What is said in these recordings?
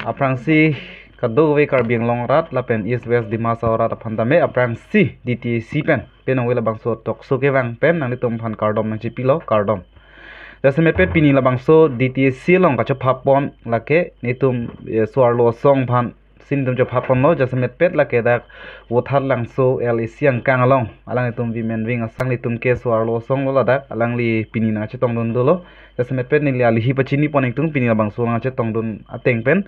aprang si kadu we karbing long rat lapen east west di masa ora ta phanda me aprang si dt si pen pen ong la bangso tok so ke bang pen nang tum phan kardom nang chi pilo kardom dasme pet pini la bangso dt si long ka chha phapon lake nitum eh, suar lo song phan sini tum phapon no jasa me pet la kedak uthar lang so el isiang kang along alang tum vi men wing asang li tum ke swar lo song lo ladak alang li pini na che tong dun dolo jasa me pet ni li ali hi pon ponek tung pini bang so na che tong dun ateng pen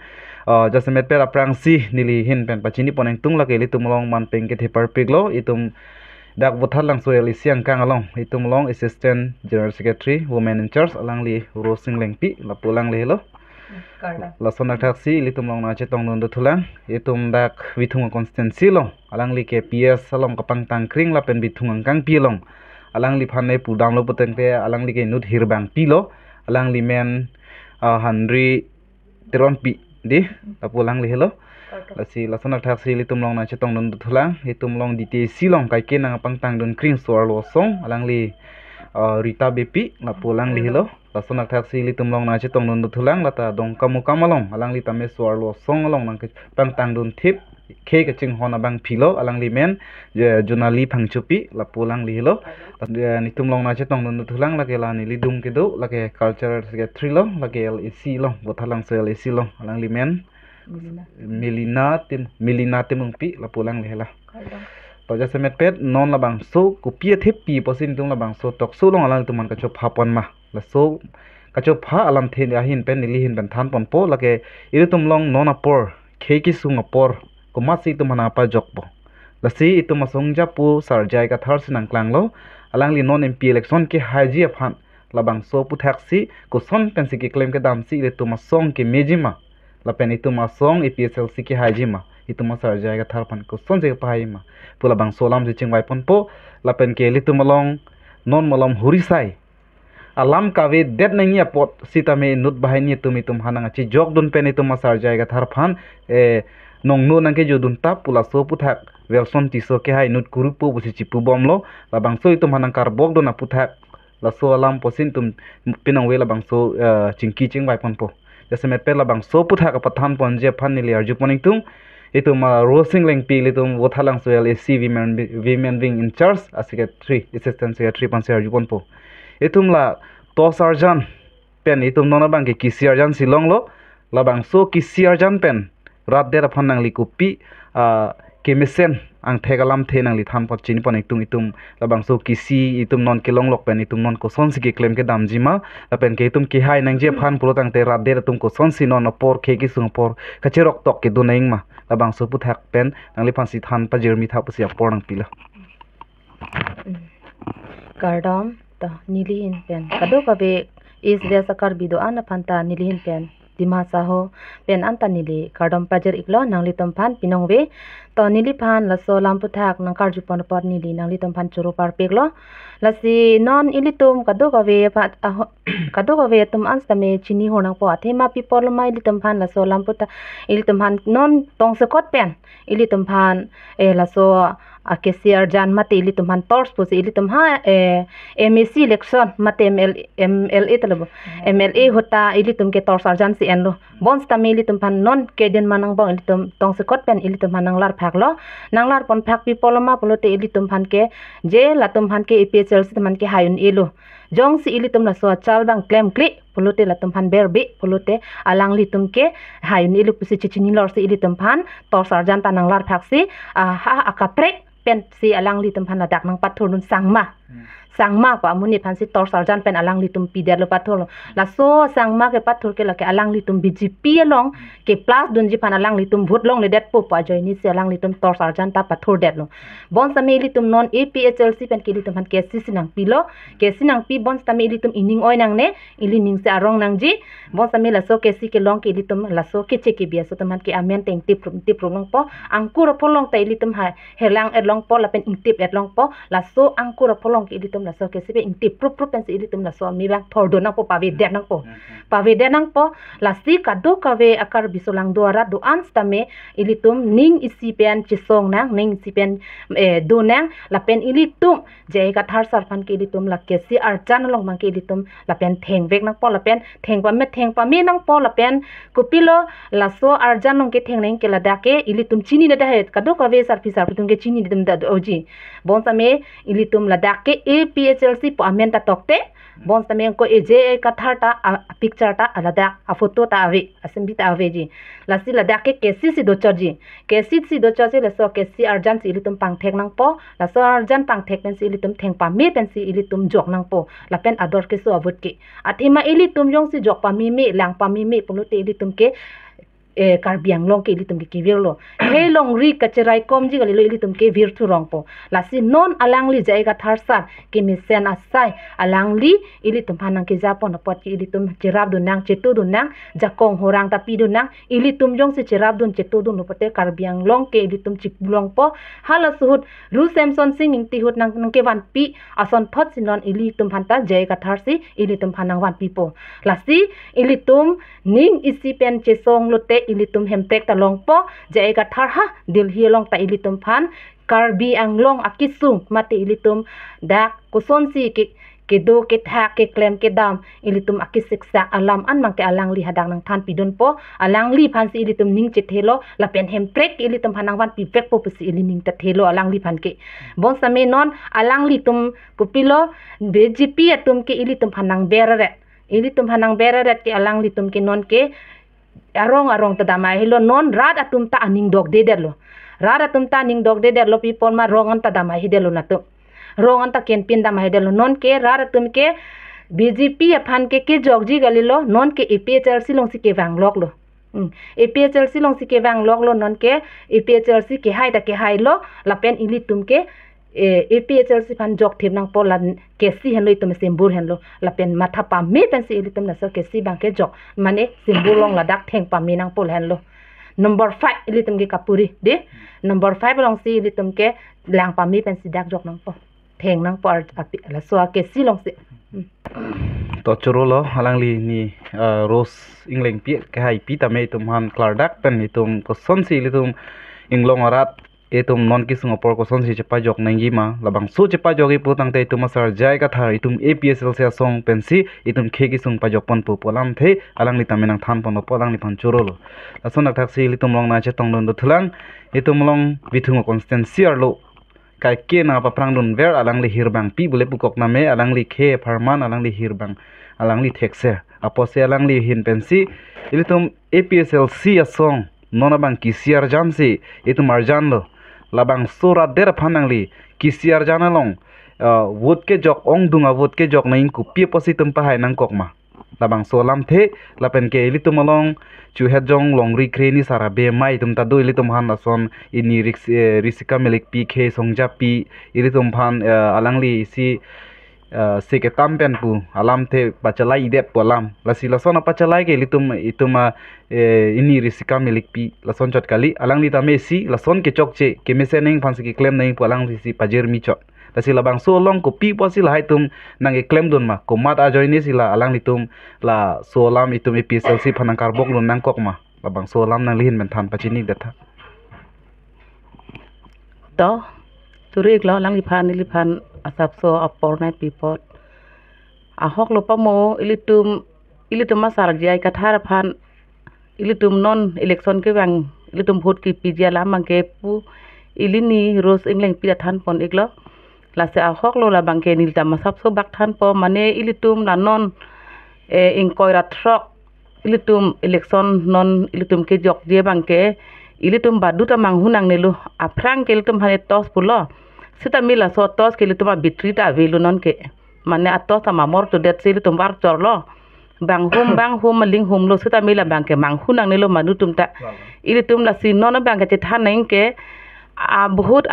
uh, jasa me pet aprang si ni li hin pen pa pachini ponek tung la ke li tum long man pen ke thepar piglo itum dak buthar lang soel isiang kang along itum long assistant general secretary women in charge alang li rosing la pulang le lo Lasona athak si litum long na tong don thulang etum dak witung konsten long alang li ke Pia salong kapang tang kring la pen kang pilong, alang li phan nei pu dang lo puteng te alang li ke nut hir bang alang li men handri teron pi di tapu alang li hello lasi lasona athak si litum long na tong don thulang etum long di si long kai ke nang kapang tang don kring suar lo song alang li rita bepi lapu alang li hello laso nak si li tumlong nasi tong nundu tulang lata dong kamu kamalong alang li tame suar lo song along nang pang tang dun tip ke kecing hona bang pilo alang li men je junali pang cupi lapu lang li lo ni tumlong nasi tong nundu tulang lake la ni li dung ke do lake culture ke trilo lake el isi lo e buat se l isi e lo alang li men milina tim milina tim pi la pulang li toja semet pet non labang so kupia thep pi posin tum labang so tok so long alang tuman kacop hapon ma laso kacho pha alam the ya hin pen nili hin pen than pon po lake iru tum long nona por keki sunga por kumasi tum hana pa jok po lasi itu masong ja pu sar ka thar sinang klang lo alang li non mp election ki haji afan, labang so pu taxi ko son pen si ki claim ke dam si le tum masong ki mejima la pen itu masong si ki haji ma itu masar jai ka thar phan ko son je pai ma pula bang solam je chingwai pon po la pen ke li tu malong non malam hurisai अलम कावे देत नहीं पोत सीता में नुत बहनी तुम तुम हनंग अच्छी जोग दुन पे नहीं तुम असार जाएगा थर फान ए नोंग नो नंगे जो दुन तप पुला सो पुथक वेलसोन तीसो के हाई नुत कुरु पो बुसी चिपु बम लो लबंग सो तुम हनंग कर बोग दुन अपुथक लसो अलम पोसिन तुम पिनंग वे लबंग चिंकी चिंग वाइपन पो जैसे मैं पहला पुथा का पठान पहुंचे फन निले अर्जु पनिंग तुम ये तुम रोसिंग लंग सोयल ए विंग इन चर्च असिके थ्री असिस्टेंट सिके थ्री la tos arjan pen itum nona bang ke kisi arjan silong lo bang so kisi arjan pen rat dera phan nang li kupi kemisen ang thegalam the nang li than pot chin pon itum itum bang so kisi itum non kilong lok pen itum non kosong si ke klem ke dam jima pen ke itum ki hai nang je phan pulo tang te rat dera tum si non por ke ki sung por kache rok tok ke dunaing ma bang so pu pen nang li phan si than pa jermi thap siap por nang pila kardom นิลินเป็นกระดูกเวกอิสเดียสการบิดอันพันตานิลินเปนดิมาซาโฮเป็นอันตานิลีการดมปัจจรบอีกล้อนังลิตมพันปิโนงเวตอนนิลิพันลัสโซลัมพุทักนังคาร์จูปนปอนิลีนังลิตมพันชูรูปาร์เปกล้อลัสซีนอนอิลิตมกระดูกเวผัดอะกระดูกเวตมอันสตเมชินีหัวนังปอเทมาปีปอลมาอิลิตมพันลัสโซลัมพุทักอิลิตมพันนอนตองสกอตเป็นอิลิตมพันเอลัสโซ ake siar jan mati ili tumhan tors pu ili tumha ha e, emisi election mate ML MLA talabo MLA hota ili tum ke tors arjan si enlo bons tam ili tumhan non keden manang bong ili tum tong se pen ili tumhan nang lar phak lo lar pon phak pi poloma polote ili tumhan ke je la tum ke EPHL si tumhan ke hayun elo jong si ili tum la so chal bang klem kli pulute la tum berbe, berbi pulute alang li tum ke hayun ilu pusi chichini lor si ili tum tor sarjan tanang lar phaksi ah, a ha akaprek pen si alang li tum phan la dak nang pathur nun sang ma hmm sangma ko amuni phansi tor sarjan pen alang litum pider lo pathol la so sangma ke pathol ke la ke alang litum bjp long ke plus dunji phan alang litum bhut long le det po pa ni se alang litum tor sarjan ta pathol det lo bon sami litum non aphlc pen ke litum han kesi pilo sis nang pi bon sami litum ining oi nang ne ili ning se arong nang ji bon sami la so si ke long ke litum la so ke che ke bia so taman ke amen teng tip tip long po angkur long ta litum ha helang et long po la pen tip et long po la so angkur long ke litum tum na so ke sibe inti ti prup pen si tum na so mi bang thor do po pawe de nang po pawe de nang po mm-hmm. lasti ka do ka akar bisolang duara do ans ta me ili tum ning isi pen chi song ning si pen e do na la pen ili tum je ka thar sar ke ili tum la ke si ar chan long mang ke ili tum la pen theng vek po la pen theng pa me theng pa me nang po la pen kupilo la so ar jan long ke theng nang ke la da ke ili tum chini na da he ka do ka we sar sar tum ke chini dum da oji oh bon sa me ili tum la da ke e পিএচএলসি আমেন তা তকতে বন্স তামি অঙ্ক এ যে এই কথাটা পিকচারটা লাদাখ আ ফটোটা আবে আসেম্বি তা আবে জি লাসি লাদাখে কেসি সি দোচর জি কেসি সি দোচর সি লাসো কেসি আরজান সি ইলি তুম পাং থেক নাং পো লাসো আরজান পাং থেক পেন সি ইলি তুম থেং পা মে পেন সি ইলি তুম জক নাং পো লাপেন আদর কেসু আবুট কে আথিমা ইলি তুম জং সি জক পা মি মে ল্যাং পা মি মে পুনুতে ইলি তুম কে eh karbiang long ke li ke vir lo he long ri kacherai kom ji gali li ke vir tu rong po lasi non alang li jai ga ke mi sen asai alang li ili tum hanang ke japon pot ki ili tum chirab du nang chetu du nang jakong horang ta pi du nang ili tum jong se chirab dun chetu du no pote karbiang long ke ili tum chik long po hala suhut ru samson sing ing ti hut nang nang ke wan pi ason si sinon ili tum hanta jae ga thar si ili tum hanang wan pi po lasi ili tum ning isi pen che song lo te ilitum hemtek ta long po ja eka thar ha dil hi long ta ilitum phan karbi ang long akisung mati ilitum dak kuson si ki kedo ke tha ke klem ke dam ilitum akisiksa alam an mangke alang li hadang nang than pidon po alang li phan si ilitum ning che thelo la pen hem trek ilitum phanang wan pi pek po pusi ilin ning ta thelo alang li phan ke bon same non alang li tum kupilo bjp atum ke ilitum phanang berare ilitum phanang berare ke alang li tum ke non ke arong arong tada mai hilo non rat atum ta aning dog de derlo rat atum ta aning dog de derlo people ma rongan tada mai hidelo na tu rongan ta ken pin da mai hidelo non ke rad atum ke BJP phan ke ke jogji galilo non ke EPHL silong si ke bang loklo EPHL silong si ke lok lo non ke EPHL si ke hai ta ke hai lo lapen ili tum ke เอพีเอชเอลสิพันจอกเทียมนางปอลันเกซี่เห็นเลยตัวมันเซมบูลเห็นเลยละเป็นมาทับปามีเป็นสีลิตมนั่นเซเกซี่บางแค่จอกมันเอเซมบูลลองละดักเทงปามีนางปอลเห็นเลย number five litem ke kapuri de number five long si litem ke lang pami pen si dak jok nang po theng nang po api la so ke si long si to churo lo halang li ni rose ingling pi ke hai pi ta me tum han klar dak pen ni tum ko son si litum inglong rat tum non opor kosong si cepa jok nangi ma labang su jok jogi putang te itum asar jai ka thar itum APSL se song pensi itu khe kisung pa jok pon pu polam te alang li tamenang tan pon polang ni pan lo ason nak li tum long na chetong lon duthlang itum long bithungo constancy arlo kai ke na apa prang dun ver alang li hirbang pi bule pukok na me alang li ke parman alang li hirbang alang li apo se alang li hin pensi ilitum APSLC asong nona bang kisiar si, itu marjan lo labang sura der panangli kisiar long long uh, ke jok ong dunga wot ke jok na ingku pie posi tempa pahai nang ma labang solam te lapen ke eli tumalong chu long longri kreni sara be mai tum tadu do eli tum han ini eh, risika milik pi ke songja pi eli tum eh, alang alangli si Eh, seke tampen pu alam te pachalai idep pu alam lasi lason apa pachalai ke litum ituma eh, ini risika milik pi lason chot kali alang li tame si lason ke chok che ke mese neng pansi ke klem neng pu alang si pajer mi cot lasi labang so long ko pi pu la haitum nang e klem don ma ko mat ini ni sila alang litum la so lam itum EPSLC panang karbok lun nang kok ma labang so lam nang lihin men than pacini datha toh สุริกแล้วลังลิพันนิลิพันอาสับโซอัปปอร์นปีปอดอาฮอกลปโมอิลิตุมอิลิตุมมาสารจายกัททารพันอิลิตุมนนอิเล็กซอนก็วังอิลิตุมพูดกีปีจียลามังเกปูอิลินีโรสอิงเลงปีทันปอนอีกแล้วลาเสอาฮอกโลลาบังเกนิลตามาสับโซบักทันปอมันเนอิลิตุมลานนเออิงคอยรัตทรอกอิลิตุมอิเล็กซอนนนอิลิตุมเกจอกเดียบังเก ili tum badu ta mang hunang nelu aprang kel tum hane tos pulo sita mila so tos kel tum bitri ta velu non ke mane atos ta mamor to det sil tum chor lo. bang hum bang hum ling hum lo sita mila bang ke mang hunang nelu manu tum ta ili tum la si nono bang ke tha nang ke a বহুত do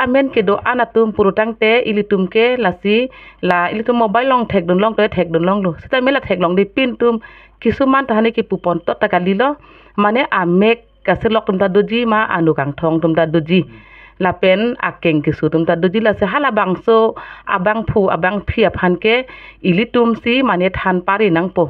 ana দো আনা te ili tum ke la si la ili tum mobile long thek don long লং thek ঠেক long lo sita mila thek long di pin tum kisuman কিছুমান ki pupon to টাকা লিল kasilok tumta doji ma anu kang tong tumta duji hmm. lapen akeng kisu tumta doji la se hala abang pu abang pia panke ilitum si mane tan pari nang po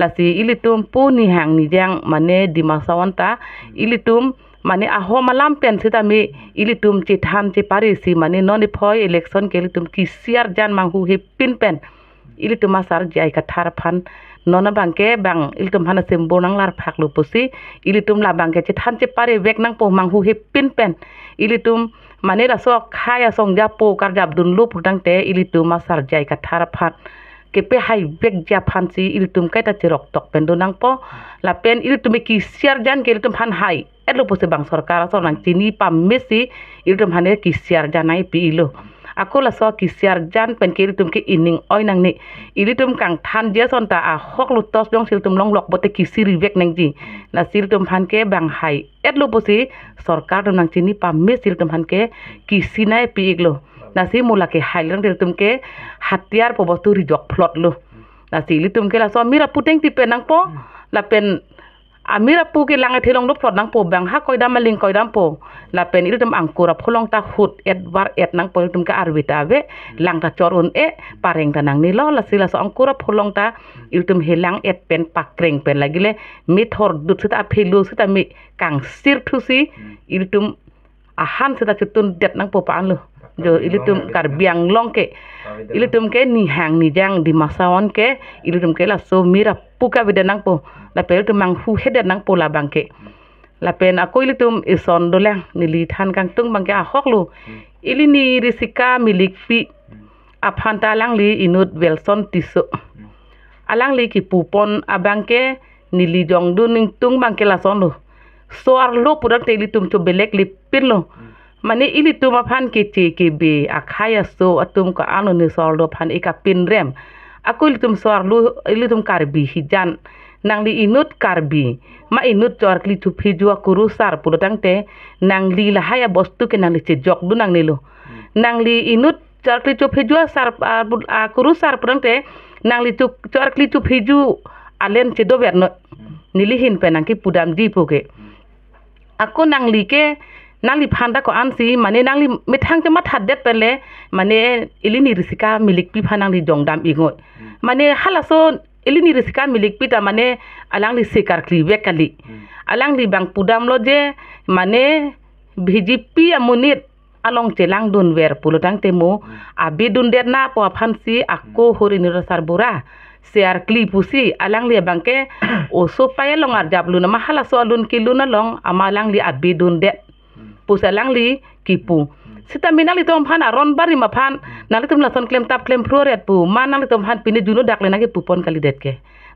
la si ilitum pu ni hang ni jang mane di masawanta hmm. ilitum mane aho malam pen sita mi hmm. ilitum citham ci pari si mane noni poi election ke ilitum kisiar jan manghu hi pin pen ilitum masar jai katar pan nona bangke bang iltum hana sembo nang lar phak lu pusi ilitum la bangke che than che pare vek nang po mang hu he pin pen ilitum mane ra so khaya song ja po kar jab dun lu putang te ilitum ma sar jai ka thar phat kepe hai bek ja phansi ilitum kai ta chirok tok pen do nang po la pen ilitum ki share jan ke ilitum han hai elo pose bang sarkar so nang chini pam mesi ilitum hane ki share janai pi ilo aku so ki siar jan pen ke tum ining oi nang ni ili tum kang tan dia son ta a hok lu tos dong sil tum long lok bote ki siri vek nang ji na sil tum han ke bang hai et lo posi sorkar tum nang chini pa me sil tum han ke ki sinai pi iglo nasi mula ke hai lang dil tum ke hatiar po bostu ri jok plot lo nasi ili tum ke la so mira puteng ti penang po la pen อามีรับผู้กิลังเที่ลงรูปหลอดนังปูแบงฮักคอยดามลิงคอยดามโปลาเป็นอิรุดมังกรับพลงตาหุดเอ็ดวาร์เอ็ดนังโปยิดมกับอารวิตาเวลังตาจอรุนเอ๋ปาเร่งตานังนิลอลาสิลาสองกรับพลงตาอิรุดมเฮลังเอ็ดเป็นปักเกรงเป็นลากิเลมิดฮอร์ดุสิตาพิลูสิตามิคังซิร์ทุสีอิรุดมอาหารสิตาจุดตุนเด็ดนังปูปานลู jo tum kar biang long ke tum ke ni hang ni jang di on ke tum ke la so mira puka bida nang po la pe tum mang fu heda nang po la bang ke la pe na ko tum ison do lang ni li than kang tung bang ke a lu ili ni risika milik pi aphan ta lang li inut welson tiso alang li ki pupon abang ke ni li jong du ning tung bang ke la son lu soar lo pudak te ilitum to cobelek li pin lo mani ili tuma pan ki chi be so atum ka anu ni sol do pan ika pin rem aku ili tum sor lu ili tum karbi hijan nang li inut karbi ma inut tor kli tu phijua kurusar pulotang te nang li la haya bostu ke nang li che jok du nang lo hmm. nang li inut tor kli tu phijua sar ah, kurusar pulotang te nang li tu tor kli tu phiju alen che do berno hmm. nilihin nang ki pudam di poke hmm. aku nang li ke nang li phanda ko si mane nangli methang che mat det pele mane ilini risika milik milikpi li jongdam ingo hmm. mane halaso ilini risika pi ta mane alang li sekar kli wekali hmm. li bang pudam lo je mane bhijipi amunit along chelang dun wer pulutang temu hmm. abi dun der na po si akko horini sarbura Siar kli pusi alang li bangke oso payalong long na mahala so alun kiluna long amalang li abi dun det ปูเสลังลีกีปูสิตามินาลิตอมพันอารอนบาริมาพันนาลิตมลาสนเคลมตับเคลมพรูเรียดปูมานาลิตอมพันปีนี้ดูนดักเลยนักปูปอนกัลิเด็ดแก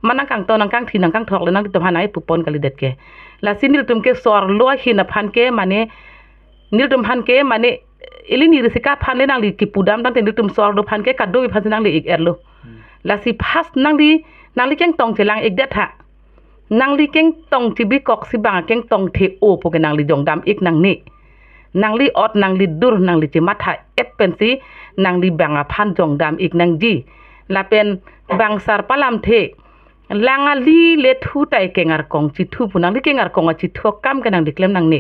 มานังกังตอนังกังทีนังกังทอกเลยนักลิตอมพันนายปูปอนกัลิเด็ดแกลาสินิลิตมเกสอร์ลัวหินอพันเกมันเนนิลิตมพันเกมันเนอิลินีริสิกาพันเลนังลีกีปูดามตั้งแต่นิลิตมสอร์ลัวพันเกกัดโดวิพันสินังลีอีกเอร์ลลาสิพัสนังลีนังลีเก่งตองเจลังอีกเด็ดฮะนังลีเก่งตองที่บิกอกสิบังเก่งตองเทโอพวกนังลีจงดามอีกนังน่นางลีออดนางลีดูร์นางลีจิมัทาเอฟเป็นสีนางลีแบงอพันจงดามอีกนางจีลาเป็นบังสารพลามเทลางาลีเลทูไตเกงาร์กองจิทูปุนังลีเกงาร์กองจิทูกัมกันนางดิเคลมนางเน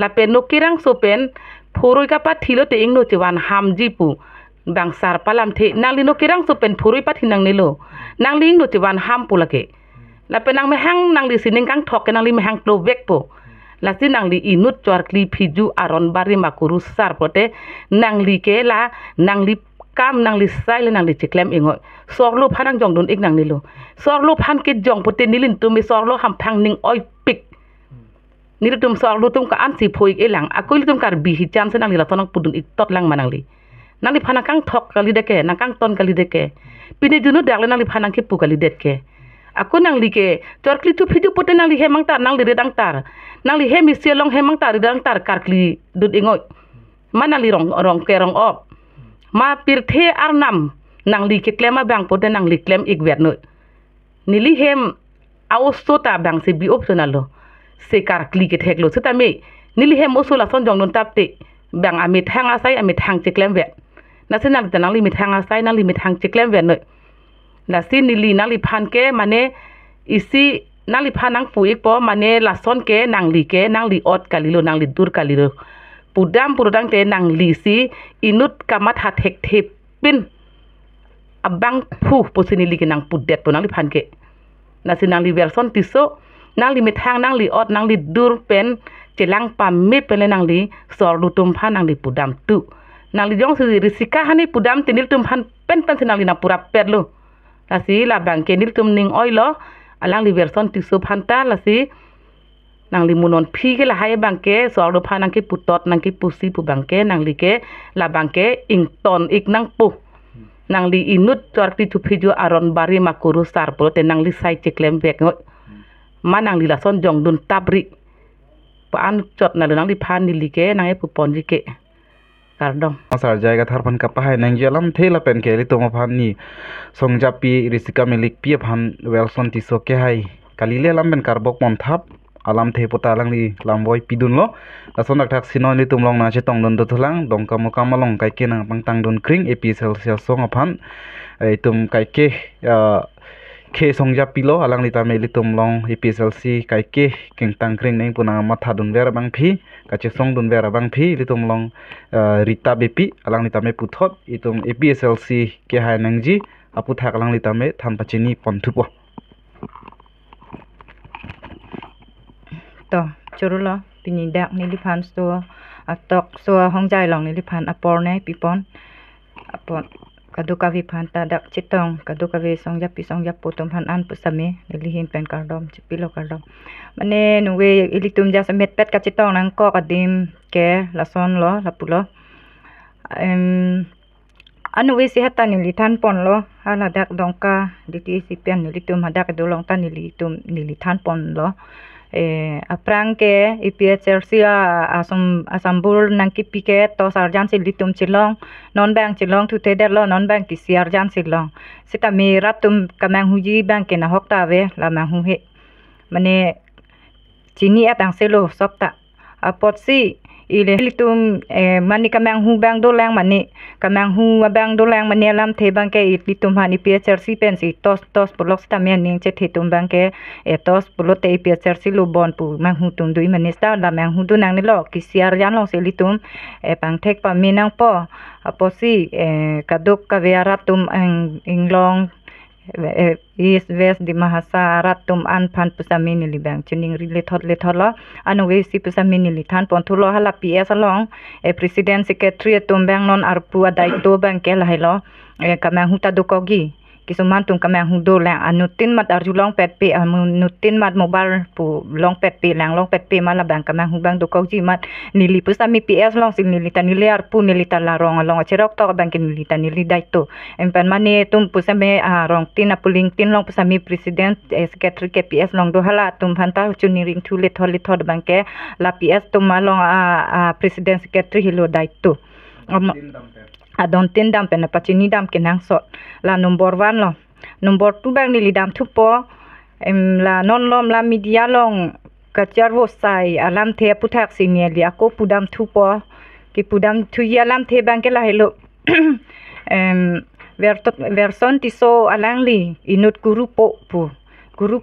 ลาเป็นนกกรังโซเป็นู้รุยกับพัดทิโลเตอิงโนจิวันฮัมจีปูบังสารพลามเทนางลีนกกรังโซเป็นู้รุยพัดทินางเนโลนางลีอิงโนจิวันฮัมปุละเกลาเป็นนางไม่หังนางลีสินิงกังทอกกันนางลีไม่หังโลเวกปูลาสินังลีอินุตจวรคลีพิจูอารอนบารีมากรุสาร์พอดนังลีเกล่านังลีคำนังลีไซเลนังลีเิคลมเองสอรูปพันังจงดุนอีกนังนี่ลูกสอรูปพันกิจจงพอดนิลินตุมีสอรูปหำพังนิงอ้อยปิกนิลตุมสอรูปตุมกับอันสีพอยเอลังอากุลตุมกับบีฮิจันเสนังลีลาตอนังปุดนอีกตอดลังมานังลีนังลีพันังคังทอกกะลีเดเกนังคังตอนกะลีเดเกปีนจุนุดักเลนังลีพันังคิปุกะลีเดเกอากุนังลีเกจวรคลีทุพิจูพอดนังลีเฮมังตานังลีเรดังตารนางลีเฮมิเซียลองเฮมังตาริดังตารการคลีดุดเองอยมานางลีรองรองแกรองออกมาปิรเทอารนำนางลีเคลมมาแบ่งปดนางลีเคลมอีกเวียดหน่งยนี่ลีเฮมเอาสซตาแบ่งสิบีออปชันนัล่ลเซการคลีกกตเฮกโลสุดตาเมนี่ลีเฮมโอสุลาซอนจงนนตับเตแบ่งอามิทางอาศัยอามิทางจิลมเวียดนั่นสินางแต่นางลีมิทางอาศัยนางลีมิทางจิลมเวียดหน่งยนั่นสินิลีนางลีพันเกมนเนอีซีนั่งลิพานังปุยปอมันเนลาซอนเกนังลีเกนังลีออดกาลิโลนังลีดูร์กาลิโลปูดามปูดังเตนังลีซีอินุตกามัดฮัตเฮกเทปินอับบังผู้ปุสินิลิกนังปูเด็ดปนางลิพานเกนั่งสินังลีเวลซอนติโซนังลีเมทังนังลีออดนังลีดูร์เป็นเจลังปามเมเป็นเลนังลีสอร์ุตุมพานังลีปูดามตุนังลีจงสิริสิกาฮันนีปูดามตินิลตุมพานเป็นเป็นสินังลีนาปูรับเปิดโลนั่งสิลาบังเกนิลตุมนิงออยโลอันลังลีเวอร์ซอนติสุพันตาละสินางลีมุนนพี่ก็ละให้บังเกสอนรพานังกิปุตอดนางกิปุซีปุบังเกนางลีเกละบังเกอิงตอนอีกนางปุนางลีอินุตจอดที่ทุพิจูอารอนบารีมาคุรุสาร์ปรแต่นางลีไซเจกเลมเบกมานางลีละซอนจงดุนตับริปานจดนางลีพานิลีเกนางให้ปุปอนจิเก kardom ke hai alam teh potalang di lamboi pidun lo lason dak thak ni tumlong na tong don thulang dong ka kamalong kai nang pang tang don kring sel song aphan ei eh, tum song ja pilo alang litame ili tumlong EPSLC keng tang kring neng puna matha dunver bang phi che song dunver bang phi ili tumlong uh, rita bepi alang litame puthot itum EPSLC ke hai nangji apu thak alang litame than pachini po to churulo pini dak li phan so atok so hongjai long li phan apor ne pipon apon kadukavi panta dak chitong kadukavi song pi songja potom han an pusame lilihin pen kardom chipilo kardom mane nuwe ilitum jas samet pet ka chitong nang ko kadim ke lason lo lapulo em anu we si hatan ni litan pon lo hala dak dongka diti sipian ni litum hadak dolong tan ni litum ni litan pon lo eh, aprang ke IPHRC a asam asambul nang ki pike to sarjan sil litum chilong non bank chilong thu teder lo non bank ki sarjan silong sita mi ratum kamang huji bank ke na hokta ve la mang hu he mane chini atang selo sopta apot si อีเลยตุมเอมันนี่กําลังฮู้บางโดแรงมันนี่กําลังฮู้ว่าบางโดแรงมันเนี่ยลําเทบางแกอีลิตุมหานเปียเอร์ซีเปนตอสตอสปลอกสตามีนิงเจเทตุมบงกเอตอสปลอเเปียเอร์ซีลูบอนปูมังฮูตุมดุยมันนสตาําแมงฮูดนงนลอกิเียยนลองลิตุมเองเทคปมีนงปออปอซีเอกะดก is ves di mahasara tum an pan pusamini li bang chuning ri le thot le thola an we si pusamini li than pon thulo hala ps along e president secretary tum bang non arpu arpua daito bang lo e kamang huta dukogi kisuman tung kameng hundu lang anutin ah, mat arju long pet pi anutin ah, mat mobile pu long pet pi lang long pet pi mala bang kameng hubang do ji mat nili pu sami long sing nili tani liar pu nili tala rong along acerok to kabang kin nili tani li dai tu empen mani tum pu sami a ah, rong tin apu ling tin long pu sami presiden eh, es kps ke long do hala tum panta hucun niring tu bang ke la pi tum a a presiden sekretri hilo dai adon tin dam pen pachini dam kenang sot la number 1 lo number 2 bang ni lidam thupo em la non lom la media long kachar wo sai alam the puthak sinia li ako pudam thupo ki pudam thuya lam the bang ke la helo em verton verson tiso alang li inut guru po pu Guru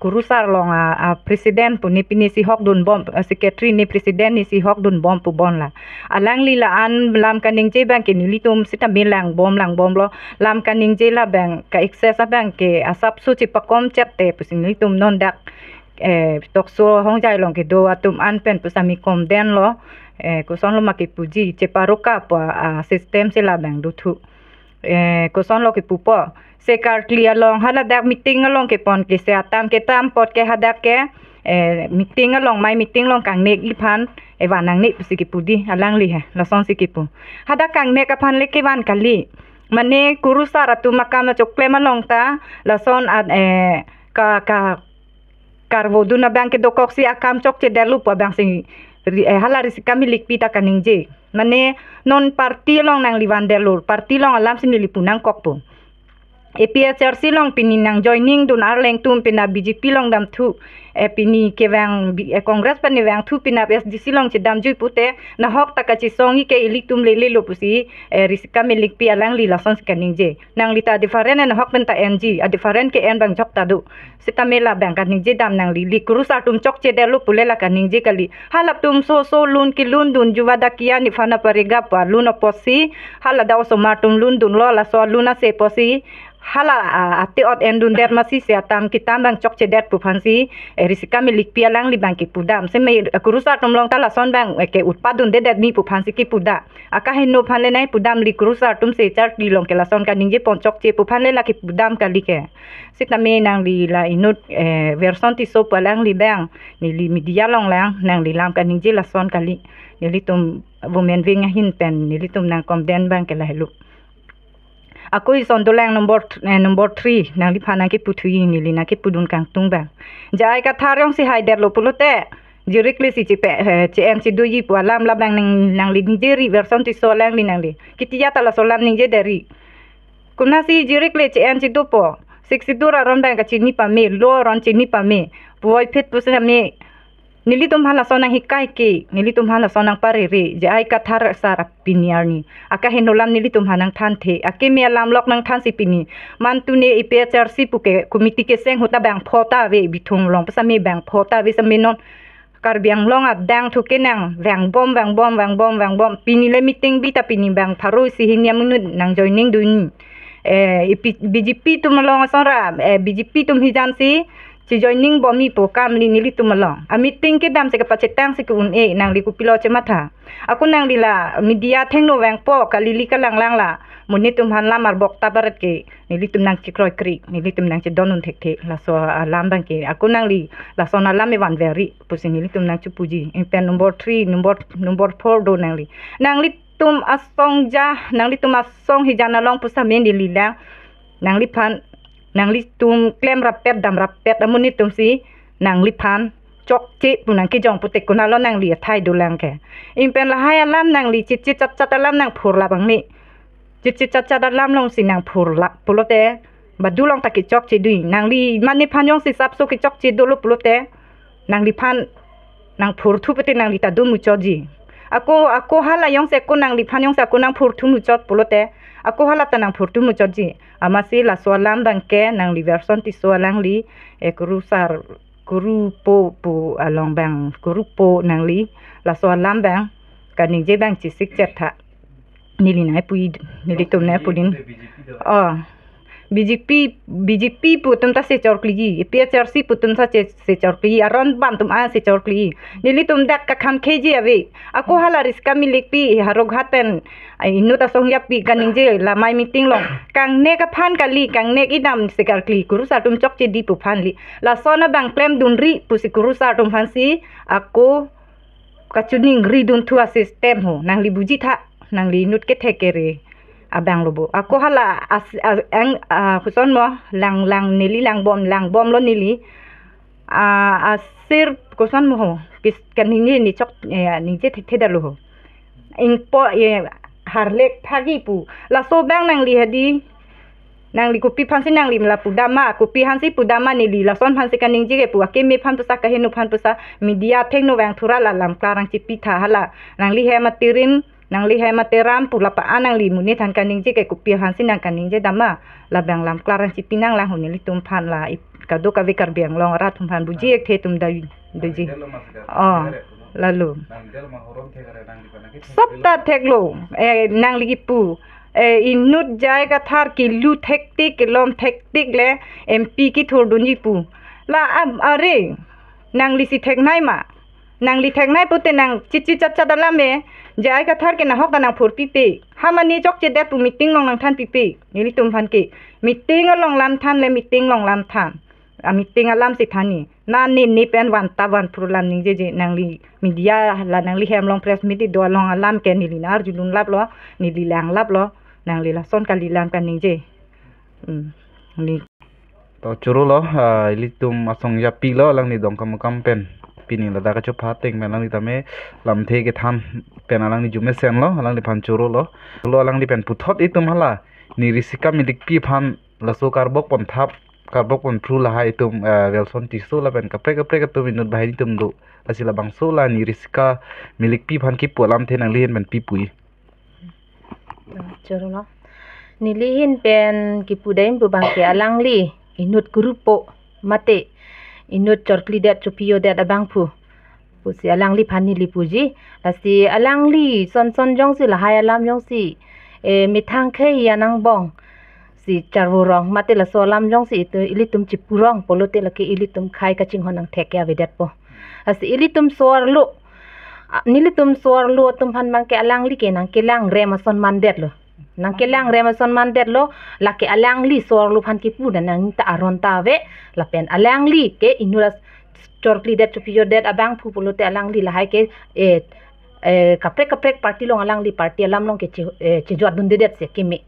gurusar long a, ah, a ah, president pu ni pini si hok dun bom a secretary ni presiden ni si hok dun bom ah, pu bon la alang li an lam kaning je bang ke ni litum sita bin lang bom lang bom lo lam kaning je la bang ka excess bang ke asap su chi pakom chat te pu sin litum non dak eh tok so hong jai long ke do atum an pen pu sami kom den lo eh ku lo ma puji che paroka pa a system se bang du Eh, kuson lo ki pupo se kar clear long haladak meeting along ke pon ke se atam ke tam pot ke ke eh, meeting along mai meeting long kang nek iphan ewa eh, nang ni pusi ki pudi alang li ha la son si ki pu hadak kang nek apan le ke wan kali mane guru sara makam na chokle ma long ta la son at e ka ka karvo duna bank ke dokok si akam chok che delu pa bank si hala risika mi likpita kaning je mane non parti long nang livandelur parti long alam sini punang kok pun APHRC e long pininang joining dun arleng tum pina BGP long dam epini ke wang eh, congress pani wang thu pina bes di silong chi dam jui pute na hok chi songi ke ilik tum le le lo pusi eh, risika me lik pi alang li la sons kaning je nang lita different e en hok menta ng a different ke en bang jok ta du sita me la bang kaning je dam nang li li tum chok che de lo pule la kaning je kali halap tum so so lun ki lun dun juwa da kia ya ni fana pariga pa lun posi hala da so matum lun dun lo la so luna se posi hala ati ot endun der masi se atam kitam bang cok che der pu risika mi pia lang li bangki pudam se me kurusa tumlong tala son bang ke utpadun de dat mi pu phansi ki puda aka he no phale nai pudam li kurusa tum se char li long kela son ka ningje ponchok che pu phale la ki pudam ka li ke sita me nang li la inut eh, version ti so pa lang li bang ni li mi dia long lang nang li lam ka ningje la son ka li ni li tum vomen vinga hin pen ni li tum nang kom den bang kela helu aku is on dolang nomor eh, nomor 3 nang di phana ki puthui ni lina ki pudun kang tung bang jai ka tharong si haider lo pulote jirikli si cipe eh, ci em si duyi pu alam la bang nang nang li jiri version ti solang li nang li kitiya tala solam ning je dari kuna si jirikli ci em si dupo 62 ra ron bang ka chini pa me lo ron chini pa me puoi phet pusna me Nili tumhala sa nang hikay ki, nili tumhala sa nang pariri, di ay kathar sarap pinyar ni. Aka hinulam nili tumhanang tante, aki mi alam lok ng tansi pini. Man tu ne ipeachar si puke, kumiti ke seng huta bang pota ve bitung long, pasa mi bang pota ve sa minon. Kar biang long at dang tu ke nang, vang bom, vang bom, vang bom, vang bom. Pini le miting bita pini bang paru si hinya munut nang joining dun. Eh, BGP tum long asora, eh, BGP tum hijan si, Si joining bomi po mi bố cam li nili malong ke dam se ka pache se un e nang li ku pilo che matha aku nang lila media teng no wang po ka lili ka lang lang la muni tum han la mar bok ta barat ke nili tum nang chi kroi krik. nili tum nang che donun thek the la so lambang bang ke aku nang li la so na lam e wan veri pusi nili tum nang chu puji in pen number 3 number number 4 do nang li nang li tum asong ja nang li tum asong hijana long pusa men di lila. nang li pan นางลิตุมแกลมรับเป็ดดำรับเป็ดอมุนิตุมสีนางลิพันจกจิปุนังกิจองปุติกุนาลนางเลียไทยดูแลงแกอิมเป็นละให้อลัำนางลีจิตจิตจัดจัดอลัำนางผูรละบังนี่จิตจิตจัดจัดอลัำลงสินางผูรละปุโรเตบัดดูลองตะกิจอกจิดุยนางลีมันนิพันยงสิซับสุกิจอกจิดูลุปุโรเตนางลิพันนางผูรทุปตินางลิตาดูมุจจีอากูอากูฮัลลายงเสกุนางลิพันยงเสกุนางผูรทุมุจจ tu ุ u c a t p aku hala nang purtu mu chorji amasi la sualam dang ke nang liverson ti sualang li e eh, kurusar kurupo po along ah, bang kurupo nang li la sualam bang kaning je bang chisik chat tha nili nai pui nili tum nai oh BJP BJP pu tum ta se chor kli PHRC pu tum sa che se chor kli aron bam tum a se chor kli nili tum dak ka kham kheji ave ako hala riska pi harog haten inu ta song yap pi kaning je la mai meeting long kang ne ka phan ka li kang ne ki dam se kar kli kuru sa tum chok che di pu phan li la sona bang klem dun ri pu si kuru sa tum phan si ako kachuning ri dun thua sistem ho nang li buji tha nang li nut ke abang lobo aku hala as ang ah, khuson mo lang lang nili lang bom lang bom lo nili a ah, asir khuson mo ho kis kan ni chok ya, ya, ni je the lo ho ing po ya, harlek phagi pu la so bang nang li hadi nang li kupi phansi nang li mla pudama kupi hansi pudama ni li la son phansi kaning ke pu ke me phan sa ka nu phan sa media thek no wang thura la lam klarang chi pitha hala nang li he matirin นางลีให้มาเตรามปุลปะอานังลีมุนี่ทันกันนิงเจเกกุเปียหันสินางกันนิงเจดามาลาแบงลำกลารันจิปินังลาหุนิลิตุมพันลาอีกระดูกะเวกระเบียงลองราทุมพันบุจีเอกเทตุมดาดุจีอ๋อ lalu sabta theklo e nang ligi pu e inut jai ka thar ki lu thektik lom thektik le mp ki thor dunji pu la are nang li si thek nai ma nang li thek nai pute nang chi chi chat chat la me จะไอ้กระทัดกันนะฮอกแนางผูดปีปีห้ามันนี่จกเจดได้ปุ่มมิติ้งลองลังท่านปีปีนี่ลิตุมฟันกีมิติ้งก็ลองลำท่านและมิติ้งลองลำท่านอ่ะมิติ้งก็ลำสิท่านี่นั่นนี่นี่เป็นวันตะวันพรุ่งนี่เจเจนางลีมีเดียและนางลีแฮมลองเพรสมิติดัวลองลัำแกนี่ลีนาร์จุลนับล้อนี่ลีแรงลับล้อนางลีละส้นกันลีลรงกันนี่เจอืมนี่ต่อจุลหรออ่าลิตุมอสงยาปีลรอลังนี่ดองคำคำเป็น pinin la daga chu pha teng me langni tame lamthe ke tham pen alangni jume sen lo alangni phan churo lo lo alangni pen puthot i tum hala ni risika milik pi phan la so karbok pon thap karbok pon thru la hai tum welson ti so la pen kapre kapre ka tum inut bhai tum do asila bang so la ni risika milik pi phan ki polam the nang lihen men pi pui churo lo ni lihin pen ki pudai bu bang ke alangli inut grupo mate inut chorkli det chupio det abang phu pu si alang li phani li pu ji la si alang li son son jong si la hai alam jong si e mi thang khe ya nang bong si charwo rong mate la so lam jong si to ili tum chi purong polo te la ke ili tum khai ka ching honang thek ya vedat po asi ili tum soar lo nili tum soar lo tum han mang ke alang li ke nang ke lang re ma son man det lo nang kelang lang re lo la ke alang li sor lu phan ki pu na nang ta aron ta ve la pen alang li ke inuras chorkli eh, det to pio det abang phu pulo te alang li la hai ke e eh, kapre kapre parti long alang li parti alam long ke chi eh, jwa dun de det se ke me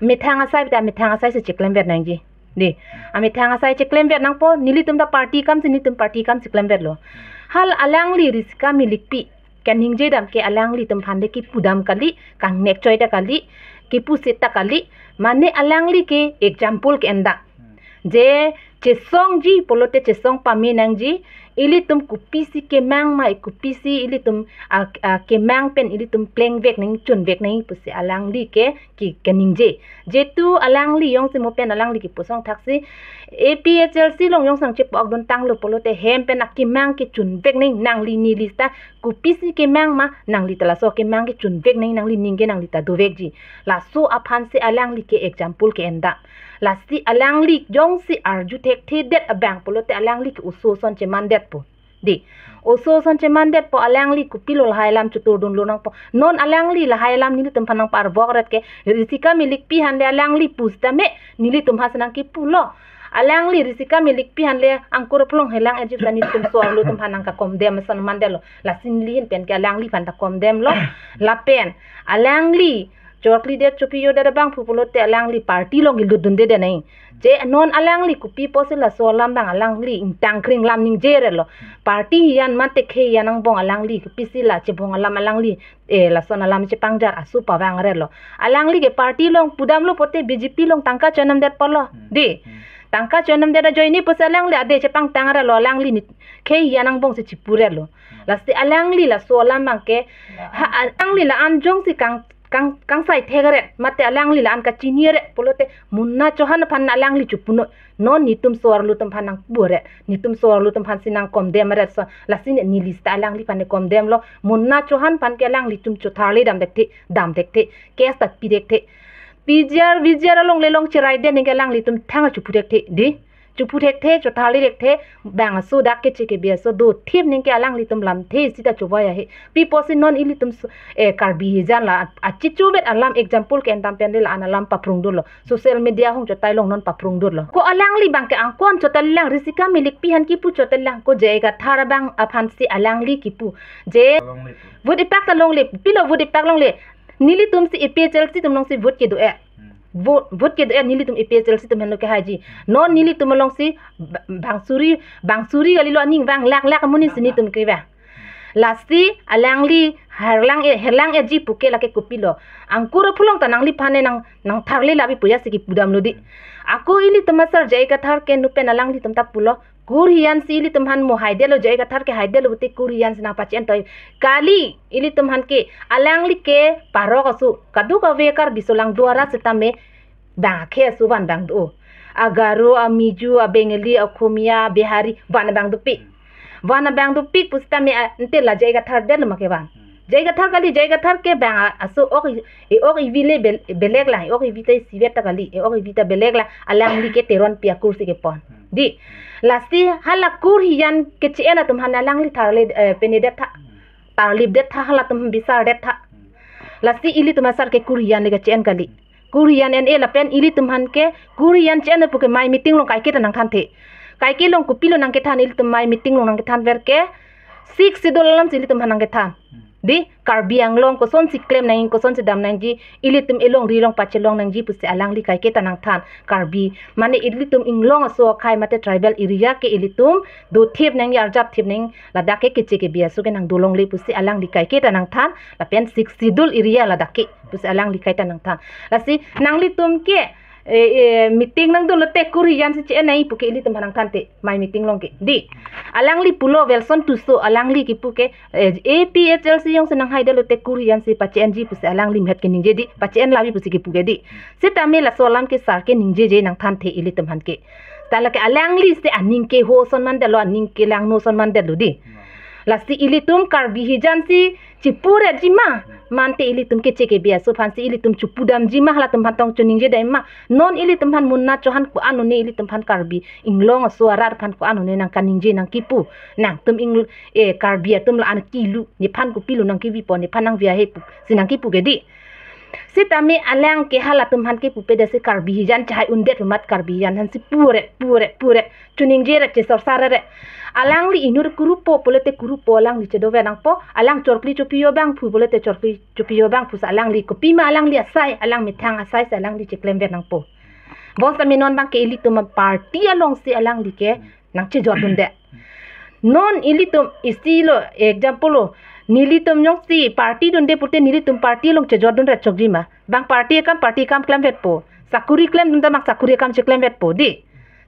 me thanga sai ta me thanga sai se chiklem ver nang ji de ami thanga sai chiklem ver nang po nili tum da kam se ni tum parti kam chiklem ver lo hal alang li riska milik pi. कैनिंग जे दम के अलंग ली तुम्फान दे की पुदम कली कंग नेक चोय दा कली कली माने अलंग ली के एग्जांपल के अंदा जे चेसोंग जी पोलोते चेसोंग पामी नंग जी ili tum kupisi pisi ke mang ma ku pisi ili tum a, ke mang pen ili tum pleng vek ning chun vek ning pusi alang li ke ki kening je je tu alang li yong se mo pen alang li ki pusong taksi aphl long yong sang che pok don tang lo polo te hem pen a ki mang ki chun vek ning nang li ni lista kupisi pisi ke mang ma nang li tala so ke mang ki chun vek ning nang li ning ge nang li ta do vek ji la so apan se alang li ke example ke enda la alangli, alang lik jong si arju tek te det abang polo te alang lik uso son che det po di uso son che det po alang lik kupilol hailam chutur dun lunang po non alang li la hailam nili tum panang par bogret ke risika milik pihan le alang li pusta me nili tum hasanang ki pulo alang li risika milik pihan le angkur plong helang eji tani tum suar lu tum hanang ka kom dem son mandelo la sin li pen ke alang li pan dem lo la pen alang li chokli de chupi yo de bang phupulo te alang li party long gil dun de nei je non alang li kupi pose la so lam bang alang li in kring lam ning jere lo party yan ma te khe yanang bong alang li kupi si la che bong alam alang li e la na alam che pang jar asu pa bang re lo alang li ge party long pudam lo pote bjp long tangka chanam hmm, hmm, de polo hmm. de tangka de da joini ini alang li ade tang tangara lo alangli li ni ke yanang bong se chipure lo lasi alangli alang li la so lam bang ke ya. ha alang li la anjong si kang kang kang sai thegare mate alangli lan ka chiniere polote munna chohan phan alangli chupuno no nitum sor lutum phanang bore nitum sor lutum phan sinang kom demare so lasin ni list alangli pane kom demlo munna chohan phan ke alangli tum chothali dam dekthi dam dekthi kes tak pi dekthi pijar vijar along le long chirai de ning alangli tum चुपू ठेक थे चौथाड़ी rake bang सो दाग के चेके बे सो दो थीप निंग अलांग लितुम लम थे सीता चुबा या है पी पोसी नॉन इली तुम ए कार बी हिजान ला अच्छी चुबे अलाम एग्जांपल के अंदर पे अंदर आना लाम पप्रुंग लो सोशल मीडिया हों चौथाई लोग नॉन पप्रुंग दूर लो को अलांग ली बैंग के अंकों चौथाई लांग रिसिका मिलिक पी हन की पु लांग को जेगा थारा बैंग अपन सी अलांग ली की जे वुड इपैक्ट लोंग ली पी लो वुड इपैक्ट लोंग ली नीली तुम सी इपेचल सी तुम लोग सी वुड के दो vot ke da nili tum ipsl si tum hen ke haji no nili tum long si bang suri bang suri gali lo ning bang lak lak muni sini tum ke ba lasti alangli herlang e herlang e ji puke lake kupilo angkura phulong ta li phane nang nang tharle labi puya sigi pudam lodi aku ini temasar jai ka thar ke nupen alangli ta pulo कुर हियान से इली तुम्हान मोहैदेलो जय कथार के हाइदेल बुते कुर हियान से नापा चेन तो काली इली तुम्हान के अलांगली के पारो कसु कदू कवे कर बिसोलांग द्वारा सता बैंक बाखे सुवान बांग दो अगारो अमीजु अबेंगली अखोमिया बिहारी वान बांग दो पि वान बांग दो पि पुस्ता में अंते ला जय कथार देल मके वान जय कथार काली जय कथार के बैंग असो ओक ए ओक इविले बेलेगला ओक इविते सिवेत काली ए ओक इविते बेलेगला अलांगली के तेरोन पिया कुर्सी के पन di lasti halak kur hiyan kece ena tum hana langli tarli eh, penede tha tarlib det tha hala tum bisar det lasti ili tum asar ke kur le lega en kali kur hiyan en ela pen ili tum han ke kur hiyan ena puke mai meeting lo kai ke tanang kante the kai ke long kupilo nang ke than ili tum mai meeting lo nang ke than ver ke six sidol lam ili tum hanang ke than di karbi ang long kosong son si kosong nang ko son si dam nang ji ilitum elong rilong pache long nang ji pusi alang li kai kita nang tan karbi mane ilitum ing long so mate tribal area ke ilitum do thip nang yar jap thip nang ladak ke kiche ke bia ke nang dolong li pusi alang li kai kita nang tan la pen 60 dul area ladak ke pusi alang li kai ta nang la si nang litum ke eh eh, meeting nang dulu teh kuri yang si cien nai puke ini tempat nang kante mai meeting long ke di alang li pulo welson tuso alang li kipu ke si yang senang hai dulu teh kuri yang si pacien ji pusi alang li mhat ke ning jadi pacien lawi pusi kipu ke di si tami la solam ke sar ke ning jeje nang kante ini ili tempat ke talak alang li se aning ke ho son man lo, aning ke lang no son man di hmm lasi ilitum karbi hijansi cipure jima mante ilitum kece ke biasa fansi ilitum cupudam jima hala tempat tong cuning je ma non ilitum han munna cohan ku anu ne ilitum han karbi inglong suara kan ku anu ne nang kaning je nang kipu nang tum ing e eh, karbi tum la an kilu ni pan ku pilu nang kibi pon ni panang via hepu sinang kipu gedi si tami alang ke hala tum han ke pupe de si karbi jan chai undet rumah karbi jan han si pure pure pure tuning jira che sor alang li inur guru po pole te kuru po alang li che do po alang chorkli chu piyo bang phu pole te chorkli chu piyo bang phu sa alang li ko pima alang li asai alang mithang asai sa alang li che klem venang po Bos sa non bang ke li tum parti along si alang li ke nang che jor non ili tum istilo example nili tum nyong si party don de putte nili tum party long che jordan ra chokji ma bang party kam party kam klem vet po sakuri klem dum mak sakuri kam che klem vet po di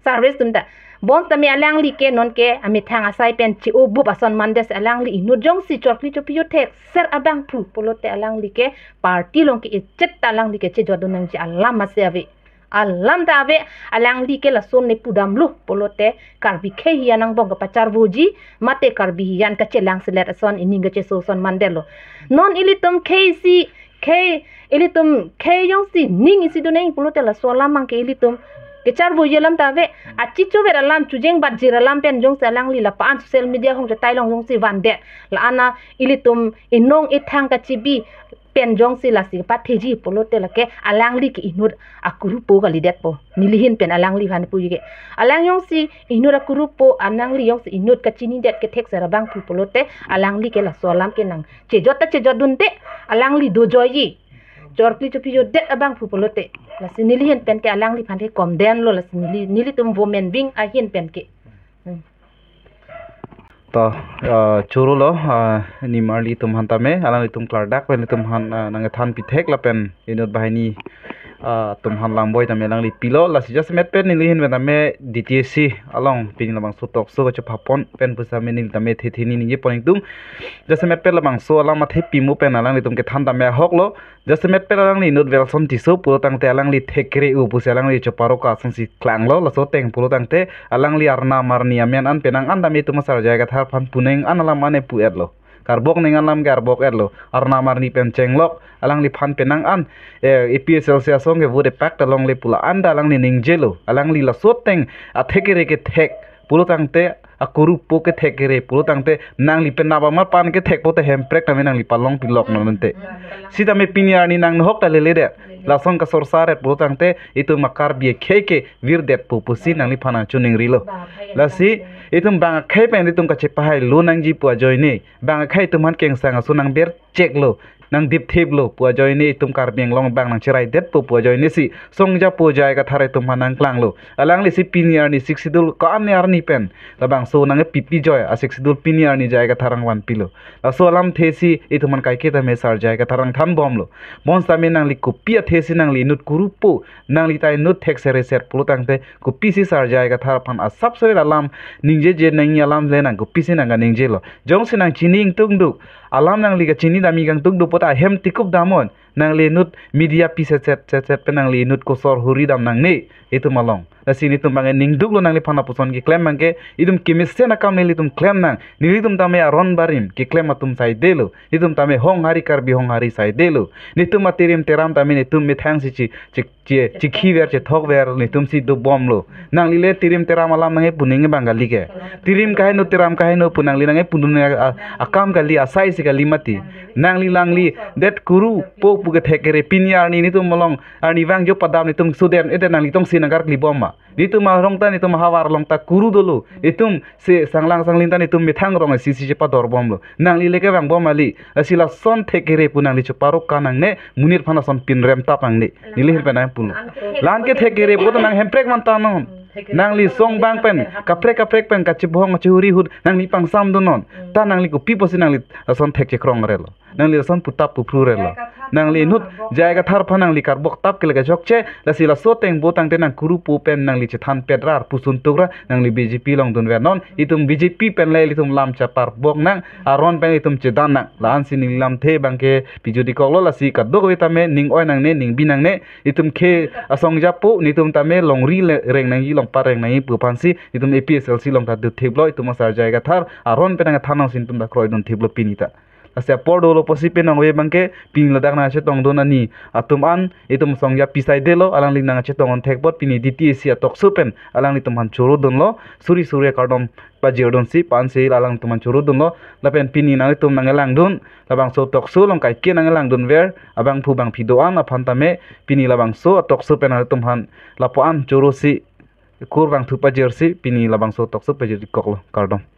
service dum da bon tami alang li ke non ke ami thang asai pen chi o bu ason mandes alang li nu jong si chokli chopi yo the ser abang pu polote alang li ke party long ke chet alang li ke che jordan nang alama alam se ave alam tabe alang di ke lasun ne pudam lu polote karbi khe hianang bong pa buji mate karbi hian ka chelang selat son ininga che so son mandelo non ilitum ke si ke ilitum ke yong si ning isi do nei polote la sola mang ke ilitum kecar bu yelam ta a hmm. achi chu vera lam chu jeng bat jira lam pen jong salang li la pan social media hong ta tai long jong si van de la ana ilitum inong e ka chi penjong si lasi pa theji polo te lake alangli ki inur akuru po gali det po nilihin pen alangli han pu ke alang yong si inur akuru po li yong si inur ka chini det ke tek sara bang pu polo te alangli ke la solam ke nang chejot ta chejot dun te alangli do joyi jorpli chupi yo det abang pu polote te la si hen pen ke alangli pan ke kom den lo la sinili nili tum women bing a hin pen ke to churu lo nimar li tum han tame alang tum klar dak pen tum han nang than pithek lapen inut bahini. Ah, tumhan lamboi lang boi lang li pilo la si just met pen ni hin me dtsc along pin lamang su tok so cha phapon pen pusa me nil tame the thini ni poning tum met pen lamang so alang ma te pimu pen alang li tum ke than tame hok lo just met pen alang ni nut, son ti so tang te alang li kere u pusa alang li chaparo ka son si klang lo la so teng pulo tang te alang li arna marni amen an penang an tame tum jaga thar pan puneng an ma mane pu er lo karbok ningan lam karbok er lo arna mar ni pem lok alang li phan penang an e ipi sia song ge vure pack long li pula anda alang ni ning jelo alang li la sot teng a theke re ke thek pulo tang te a kuru po ke theke re pulo tang te nang li pen na ba mar pan ke thek po te hem prek nang li palong pilok no nte sita me pini ani ya nang hok ta le le de la song ka sor sare pulo tang te itu makar bi ke ke vir pu pu si nang li phana chuning rilo la si itum banga kayak pang ditum kache lu lunang ji pua ini banga itu tum han keng sanga sunang ber check lo nang dip thep lo pua joi ni tum kar beng long bang nang cerai det pu pua joi ni si songja pua jai ka thare tum hanang klang lo alang li si piniar ni six sidul ka an yar ni pen la bang so nang e pipi joi a six sidul ni jai ka tharang wan pilo la so alam the si man e tum kai kita ta me sar jai ka tharang tham bom lo mon sa me nang li ku a the si nang li nut kuru pu nang li tai nut thek sere ser pu tang te ku si sar jai ka thar pan a sab sare alam ning je je nang alam le nang ku si nang ga ning je lo jong si nang chining tung duk alam nang liga chini dami gang tuk dupot ahem tikup damon nang lenut media pisa chat chat chat penang nang lenut ko huri dam nang ne itu malong la sini tum bange ning duk lo nang le phana puson ki claim mangke idum kimis se na kam ne tum claim nang ni tum tame aron barim ki claim tum sai delo ni tame hong hari kar bi hong hari sai delo ni tum materim teram tame ni tum me thang si chi chi chi khi ver che thok ver ni tum si do bom lo nang lile tirim teram alam nang e puninge bangali ke tirim kahe no teram kahe no punang li nang e punung e akam kali asai se kali mati nang li lang li det kuru pop buga repin ya ni tu melong ani niwang jo padam tu sudem ite nang ni tu mahrong nitum ni tu mahawar long longta kuru dulu itu se sanglang sanglinta tu mitang rong si si pa dorbom lo nang li leke bang ali asila son repu nang li chuparo kanang ne munir phana son pinrem tapang ni nilihir penai pun lan ke thekere nang hemprek man ta no nang li song bang pen kapre kapre pen ka kacihuri hut, huri hud nang li pang sam donon ta nang li ku pipo sin nang li rasan tek che krong nang li rasan putap pu pru nangli nang li nut nangli thar pha nang li kar bok tap ke jok che la sila so teng bo tang te nang kuru pu pen nang li che than pet rar pusun tugra nang li bjp long dun non itum BGP pen lai li tum lam cha par bok nang aron pen itum che dan nang la an sin lam the bang ke pijudi ko lo la si ka do ning oi nang ne ning bi nang ne itum ke asong japu nitum ta me long ri reng nang yi লং পারেং নাই বুপানসি ইতুম এপিএসএল C long তা থিবল ইতুম itu জায়গা থার thar aron penangga থানাও সিন তুম দা ক্রয় don থিবল pinita asya por dolo posi penang nang bangke ke ping ladak che tong dona ni atum an itum song ya pisai delo alang ling nang che tong on thek bot pini diti e sia tok su pen alang litum han churu don lo suri surya kardom pa jeodon si pan se alang tum han churu don lo la pini nang tum nang don dun labang so tok su long kai ke nang lang dun ver abang phu bang phi do an aphan ta me pini labang so tok su pen tum han lapo an churu si kurang tuh pa jersey pini labang so tokso kok koklo kardom